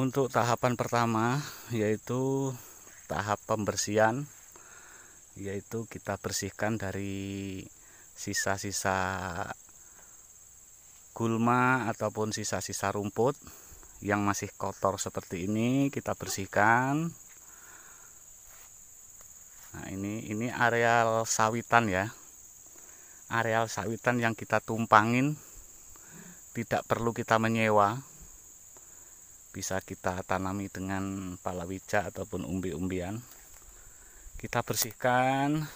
Untuk tahapan pertama yaitu tahap pembersihan yaitu kita bersihkan dari sisa-sisa gulma ataupun sisa-sisa rumput yang masih kotor seperti ini kita bersihkan. Nah, ini ini areal sawitan ya. Areal sawitan yang kita tumpangin tidak perlu kita menyewa bisa kita tanami dengan palawija ataupun umbi-umbian kita bersihkan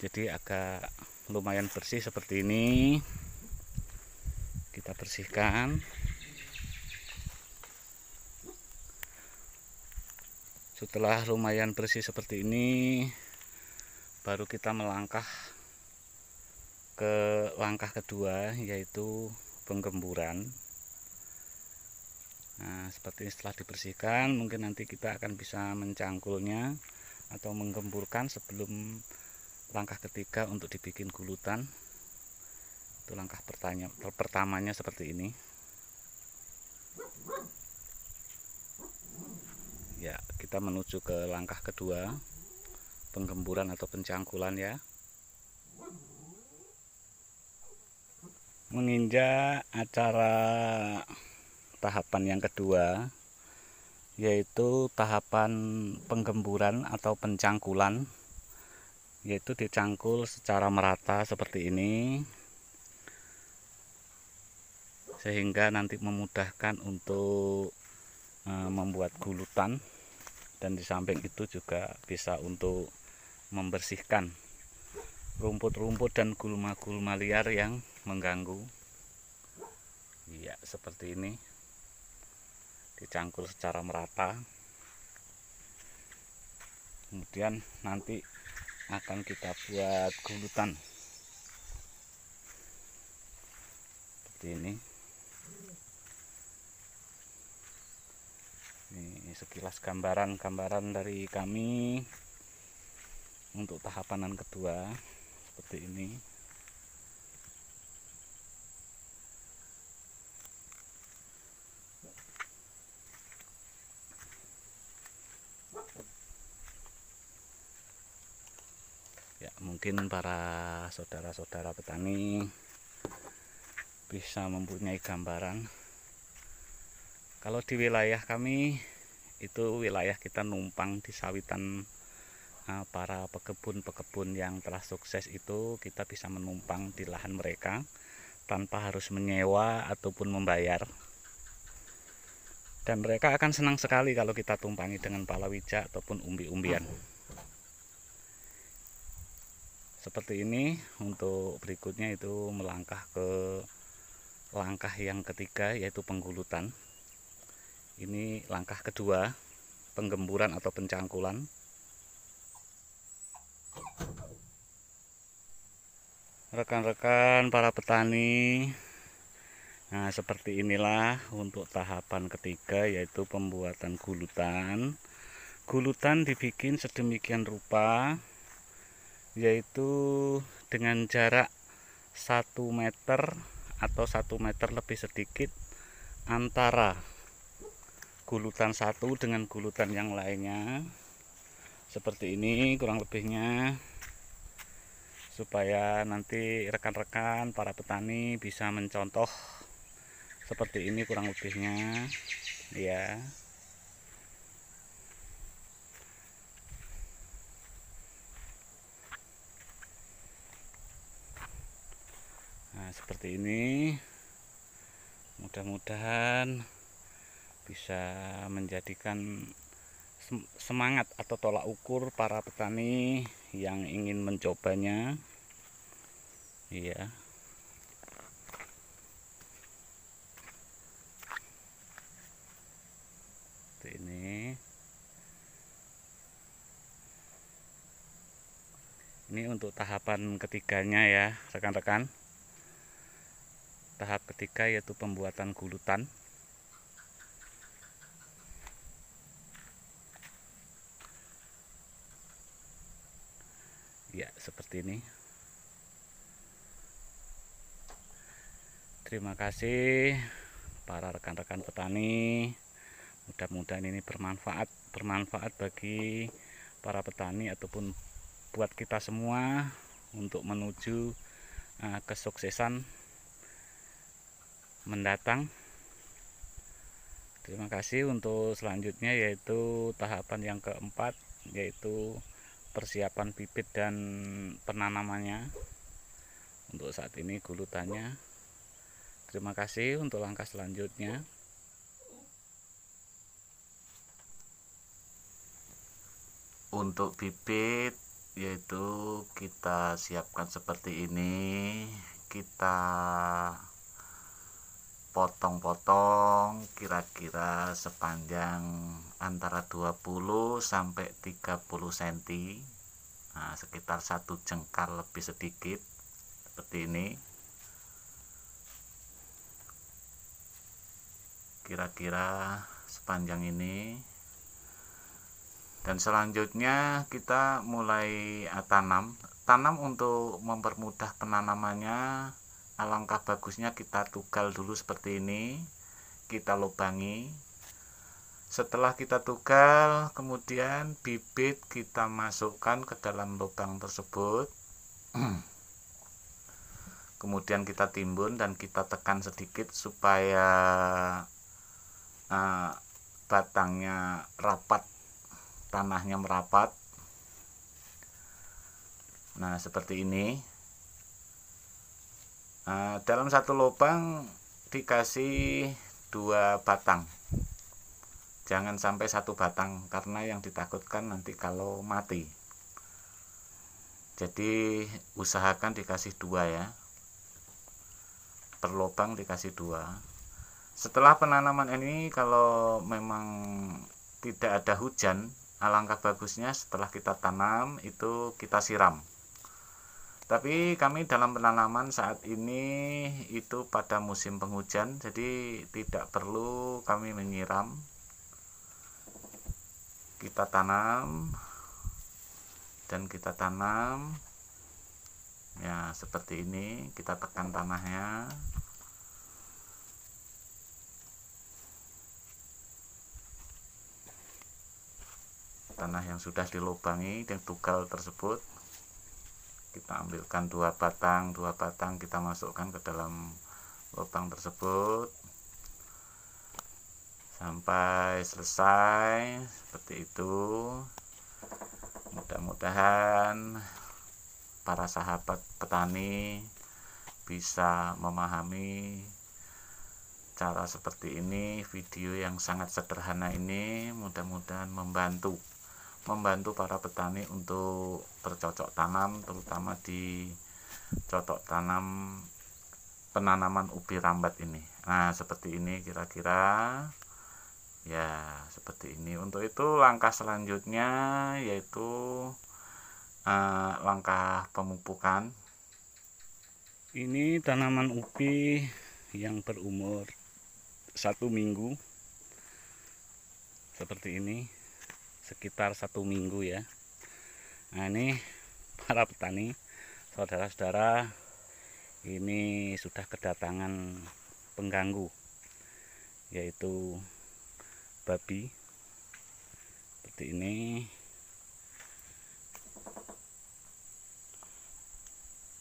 jadi agak lumayan bersih seperti ini kita bersihkan setelah lumayan bersih seperti ini baru kita melangkah ke langkah kedua yaitu penggemburan Nah, seperti ini setelah dibersihkan, mungkin nanti kita akan bisa mencangkulnya atau menggemburkan sebelum langkah ketiga untuk dibikin gulutan. Itu langkah pertanya, pertamanya seperti ini. Ya, kita menuju ke langkah kedua, penggemburan atau pencangkulan ya. Menginjak acara tahapan yang kedua yaitu tahapan penggemburan atau pencangkulan yaitu dicangkul secara merata seperti ini sehingga nanti memudahkan untuk e, membuat gulutan dan di samping itu juga bisa untuk membersihkan rumput-rumput dan gulma-gulma liar yang mengganggu ya seperti ini dicangkul secara merata kemudian nanti akan kita buat gulutan seperti ini ini sekilas gambaran-gambaran dari kami untuk tahapanan kedua seperti ini mungkin para saudara-saudara petani bisa mempunyai gambaran kalau di wilayah kami itu wilayah kita numpang di sawitan eh, para pekebun-pekebun yang telah sukses itu kita bisa menumpang di lahan mereka tanpa harus menyewa ataupun membayar dan mereka akan senang sekali kalau kita tumpangi dengan palawija ataupun umbi-umbian seperti ini untuk berikutnya itu melangkah ke langkah yang ketiga yaitu penggulutan ini langkah kedua penggemburan atau pencangkulan rekan-rekan para petani nah seperti inilah untuk tahapan ketiga yaitu pembuatan gulutan gulutan dibikin sedemikian rupa yaitu dengan jarak 1 meter atau 1 meter lebih sedikit antara gulutan satu dengan gulutan yang lainnya seperti ini kurang lebihnya supaya nanti rekan-rekan para petani bisa mencontoh seperti ini kurang lebihnya ya seperti ini mudah-mudahan bisa menjadikan semangat atau tolak ukur para petani yang ingin mencobanya iya seperti ini ini untuk tahapan ketiganya ya rekan-rekan tahap ketiga yaitu pembuatan gulutan ya seperti ini terima kasih para rekan-rekan petani mudah-mudahan ini bermanfaat bermanfaat bagi para petani ataupun buat kita semua untuk menuju eh, kesuksesan mendatang terima kasih untuk selanjutnya yaitu tahapan yang keempat yaitu persiapan bibit dan penanamannya untuk saat ini gulutannya terima kasih untuk langkah selanjutnya untuk bibit yaitu kita siapkan seperti ini kita potong-potong kira-kira sepanjang antara 20 sampai 30 cm nah, sekitar satu jengkal lebih sedikit seperti ini kira-kira sepanjang ini dan selanjutnya kita mulai ah, tanam tanam untuk mempermudah penanamannya alangkah bagusnya kita tugal dulu seperti ini kita lubangi setelah kita tugal kemudian bibit kita masukkan ke dalam lubang tersebut kemudian kita timbun dan kita tekan sedikit supaya uh, batangnya rapat tanahnya merapat nah seperti ini Eh, dalam satu lubang dikasih dua batang jangan sampai satu batang karena yang ditakutkan nanti kalau mati jadi usahakan dikasih dua ya per lubang dikasih dua setelah penanaman ini kalau memang tidak ada hujan alangkah bagusnya setelah kita tanam itu kita siram tapi kami dalam penanaman saat ini itu pada musim penghujan jadi tidak perlu kami menyiram kita tanam dan kita tanam ya seperti ini kita tekan tanahnya tanah yang sudah dilubangi dan tukal tersebut kita ambilkan dua batang dua batang kita masukkan ke dalam lubang tersebut sampai selesai seperti itu mudah-mudahan para sahabat petani bisa memahami cara seperti ini video yang sangat sederhana ini mudah-mudahan membantu membantu para petani untuk bercocok tanam terutama di cocok tanam penanaman ubi rambat ini nah seperti ini kira-kira ya seperti ini untuk itu langkah selanjutnya yaitu eh, langkah pemupukan ini tanaman ubi yang berumur satu minggu seperti ini sekitar satu minggu ya nah ini para petani saudara-saudara ini sudah kedatangan pengganggu yaitu babi seperti ini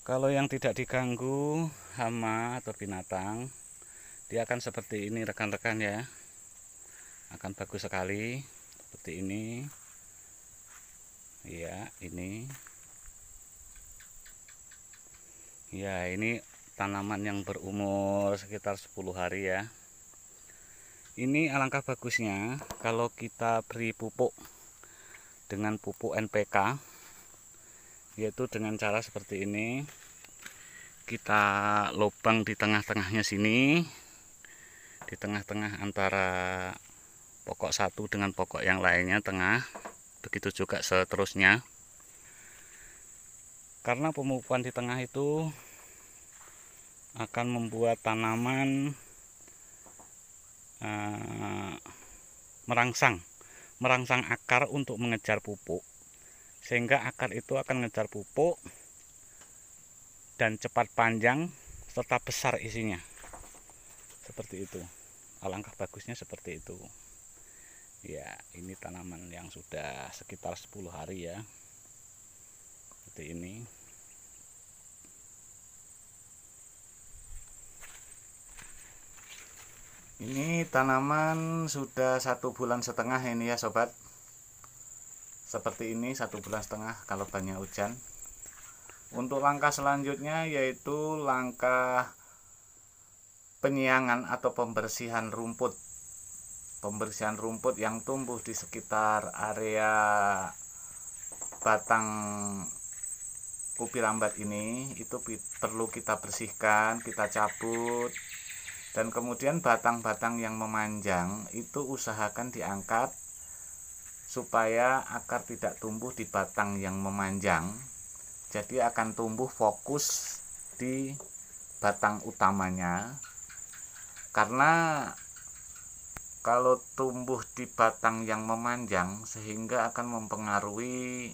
kalau yang tidak diganggu hama atau binatang dia akan seperti ini rekan-rekan ya akan bagus sekali seperti ini ya ini ya ini tanaman yang berumur sekitar 10 hari ya ini alangkah bagusnya kalau kita beri pupuk dengan pupuk NPK yaitu dengan cara seperti ini kita lubang di tengah-tengahnya sini di tengah-tengah antara pokok satu dengan pokok yang lainnya tengah begitu juga seterusnya karena pemupukan di tengah itu akan membuat tanaman uh, merangsang merangsang akar untuk mengejar pupuk sehingga akar itu akan mengejar pupuk dan cepat panjang serta besar isinya seperti itu alangkah bagusnya seperti itu ya ini tanaman yang sudah sekitar 10 hari ya seperti ini ini tanaman sudah satu bulan setengah ini ya sobat seperti ini satu bulan setengah kalau banyak hujan untuk langkah selanjutnya yaitu langkah penyiangan atau pembersihan rumput pembersihan rumput yang tumbuh di sekitar area batang upi lambat ini itu perlu kita bersihkan, kita cabut dan kemudian batang-batang yang memanjang itu usahakan diangkat supaya akar tidak tumbuh di batang yang memanjang jadi akan tumbuh fokus di batang utamanya karena kalau tumbuh di batang yang memanjang sehingga akan mempengaruhi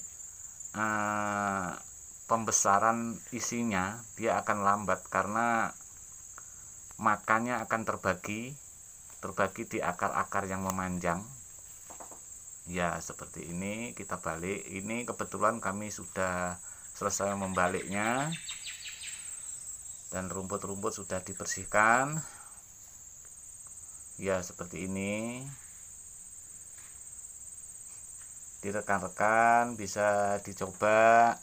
uh, pembesaran isinya dia akan lambat karena makannya akan terbagi terbagi di akar-akar yang memanjang ya seperti ini kita balik ini kebetulan kami sudah selesai membaliknya dan rumput-rumput sudah dibersihkan ya seperti ini direkan-rekan bisa dicoba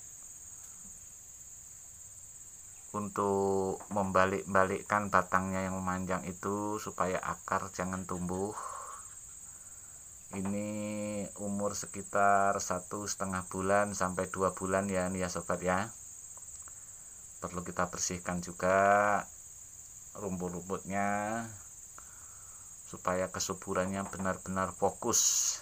untuk membalik-balikkan batangnya yang memanjang itu supaya akar jangan tumbuh ini umur sekitar satu setengah bulan sampai dua bulan ya nih ya sobat ya perlu kita bersihkan juga rumput-rumputnya supaya kesuburannya benar-benar fokus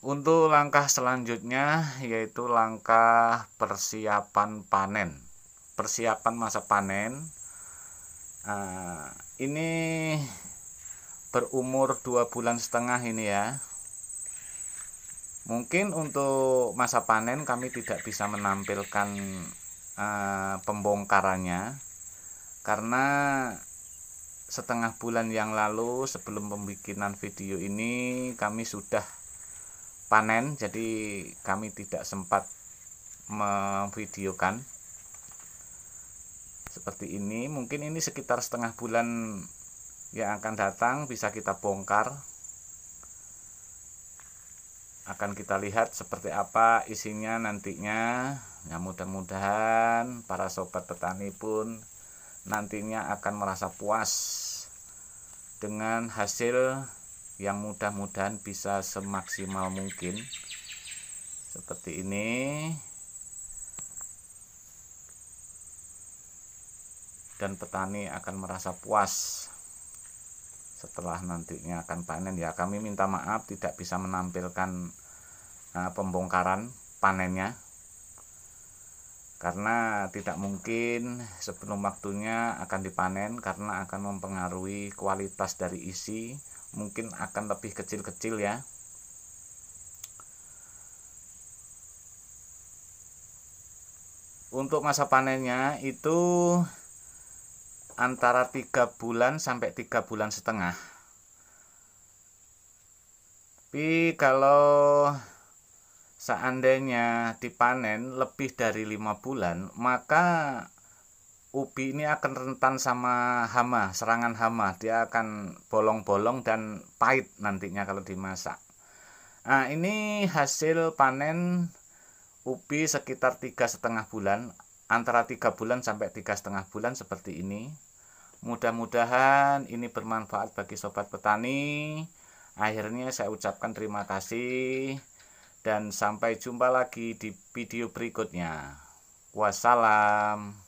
untuk langkah selanjutnya yaitu langkah persiapan panen persiapan masa panen eh, ini berumur dua bulan setengah ini ya mungkin untuk masa panen kami tidak bisa menampilkan eh, pembongkarannya karena setengah bulan yang lalu sebelum pembikinan video ini kami sudah panen jadi kami tidak sempat memvideokan seperti ini mungkin ini sekitar setengah bulan yang akan datang bisa kita bongkar akan kita lihat seperti apa isinya nantinya ya mudah-mudahan para sobat petani pun nantinya akan merasa puas dengan hasil yang mudah-mudahan bisa semaksimal mungkin seperti ini dan petani akan merasa puas setelah nantinya akan panen ya kami minta maaf tidak bisa menampilkan uh, pembongkaran panennya karena tidak mungkin sebelum waktunya akan dipanen karena akan mempengaruhi kualitas dari isi mungkin akan lebih kecil-kecil ya untuk masa panennya itu antara 3 bulan sampai 3 bulan setengah tapi kalau seandainya dipanen lebih dari lima bulan maka ubi ini akan rentan sama hama serangan hama dia akan bolong-bolong dan pahit nantinya kalau dimasak nah ini hasil panen ubi sekitar tiga setengah bulan antara tiga bulan sampai tiga setengah bulan seperti ini mudah-mudahan ini bermanfaat bagi sobat petani akhirnya saya ucapkan terima kasih dan sampai jumpa lagi di video berikutnya. Wassalam.